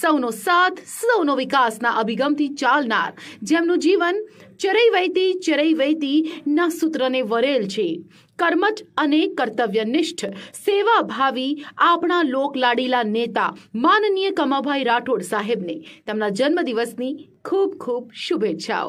સૌનો સાથ સૌનો વિકાસના અભિગમથી ચાલનાર જેમનું જીવન ચરઈ વૈતી ચરઈ વૈતી ના સૂત્રને વરેલ છે કર્મચ અને કર્તવ્યનિષ્ઠ ભાવી આપણા લોકલાડીલા નેતા માનનીય કમાભાઈ રાઠોડ સાહેબને તેમના જન્મદિવસની ખૂબ ખૂબ શુભેચ્છાઓ